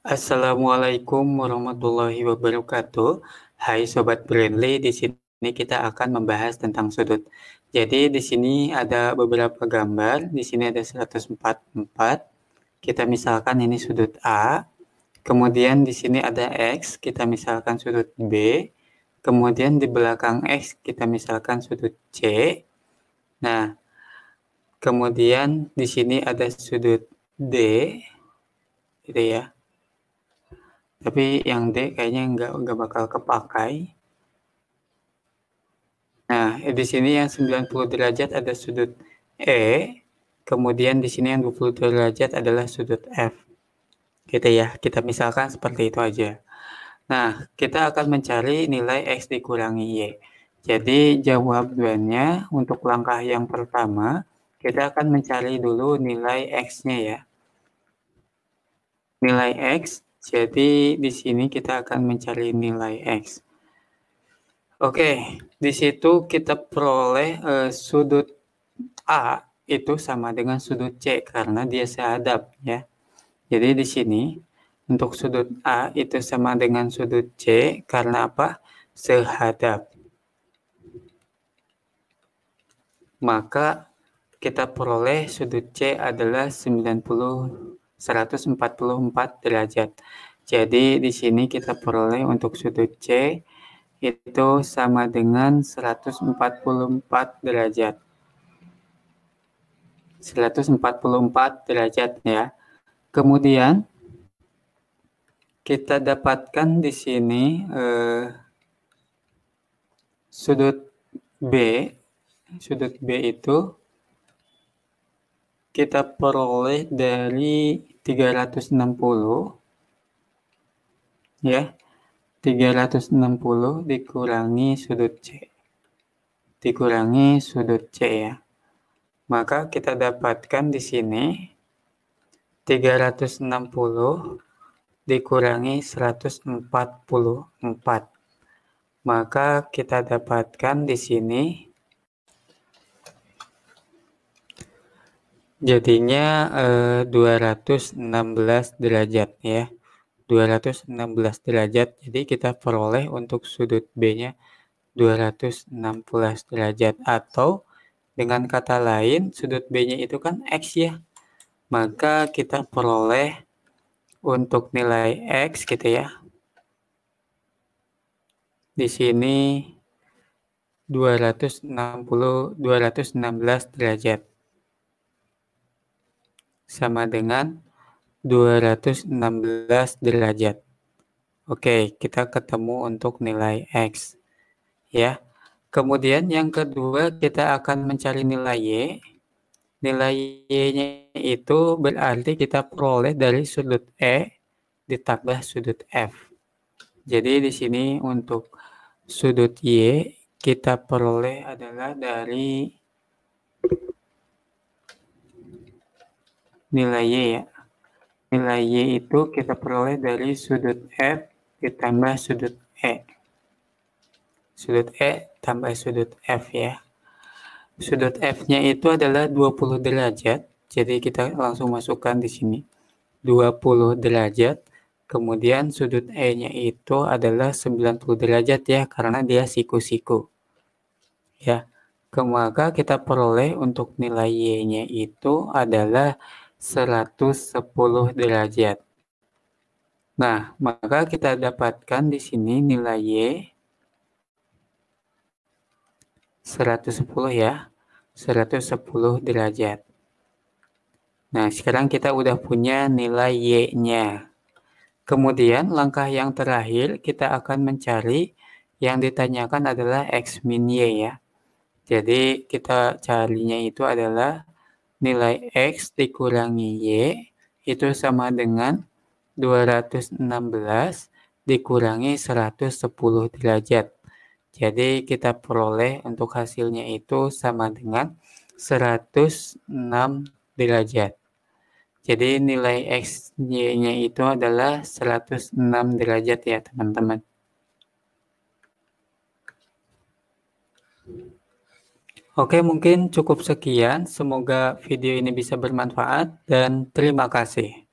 Assalamualaikum warahmatullahi wabarakatuh. Hai sobat Brandly, di sini kita akan membahas tentang sudut. Jadi di sini ada beberapa gambar, di sini ada 144. Kita misalkan ini sudut A. Kemudian di sini ada X, kita misalkan sudut B. Kemudian di belakang X kita misalkan sudut C. Nah, kemudian di sini ada sudut D, gitu ya. Tapi yang D kayaknya nggak nggak bakal kepakai. Nah, di sini yang 90 derajat ada sudut E, kemudian di sini yang 20 derajat adalah sudut F. Gitu ya, kita misalkan seperti itu aja. Nah, kita akan mencari nilai X dikurangi Y. Jadi, jawabannya untuk langkah yang pertama, kita akan mencari dulu nilai X-nya ya. Nilai X, jadi di sini kita akan mencari nilai X. Oke, di situ kita peroleh eh, sudut A itu sama dengan sudut C karena dia sehadap ya. Jadi di sini untuk sudut A itu sama dengan sudut C karena apa? Sehadap. Maka kita peroleh sudut C adalah 90 144 derajat. Jadi di sini kita peroleh untuk sudut C itu sama dengan 144 derajat. 144 derajat ya. Kemudian kita dapatkan di sini eh, sudut B. Sudut B itu kita peroleh dari 360 ya 360 dikurangi sudut C dikurangi sudut C ya maka kita dapatkan di sini 360 dikurangi 144 maka kita dapatkan di sini Jadinya eh, 216 derajat ya. 216 derajat. Jadi kita peroleh untuk sudut B-nya 216 derajat atau dengan kata lain sudut B-nya itu kan X ya. Maka kita peroleh untuk nilai X gitu ya. Di sini 260 216 derajat sama dengan 216 derajat. Oke, kita ketemu untuk nilai X. Ya. Kemudian yang kedua kita akan mencari nilai Y. Nilai Y-nya itu berarti kita peroleh dari sudut E ditambah sudut F. Jadi di sini untuk sudut Y kita peroleh adalah dari nilai Y ya. Nilai Y itu kita peroleh dari sudut F e ditambah sudut E. Sudut E tambah sudut F ya. Sudut F-nya itu adalah 20 derajat. Jadi kita langsung masukkan di sini. 20 derajat. Kemudian sudut E-nya itu adalah 90 derajat ya karena dia siku-siku. Ya. Maka kita peroleh untuk nilai Y-nya itu adalah 110 derajat. Nah, maka kita dapatkan di sini nilai Y 110 ya, 110 derajat. Nah, sekarang kita udah punya nilai Y-nya. Kemudian langkah yang terakhir kita akan mencari yang ditanyakan adalah X min Y ya. Jadi kita carinya itu adalah nilai X dikurangi Y itu sama dengan 216 dikurangi 110 derajat. Jadi kita peroleh untuk hasilnya itu sama dengan 106 derajat. Jadi nilai x y nya itu adalah 106 derajat ya teman-teman. Oke, mungkin cukup sekian. Semoga video ini bisa bermanfaat, dan terima kasih.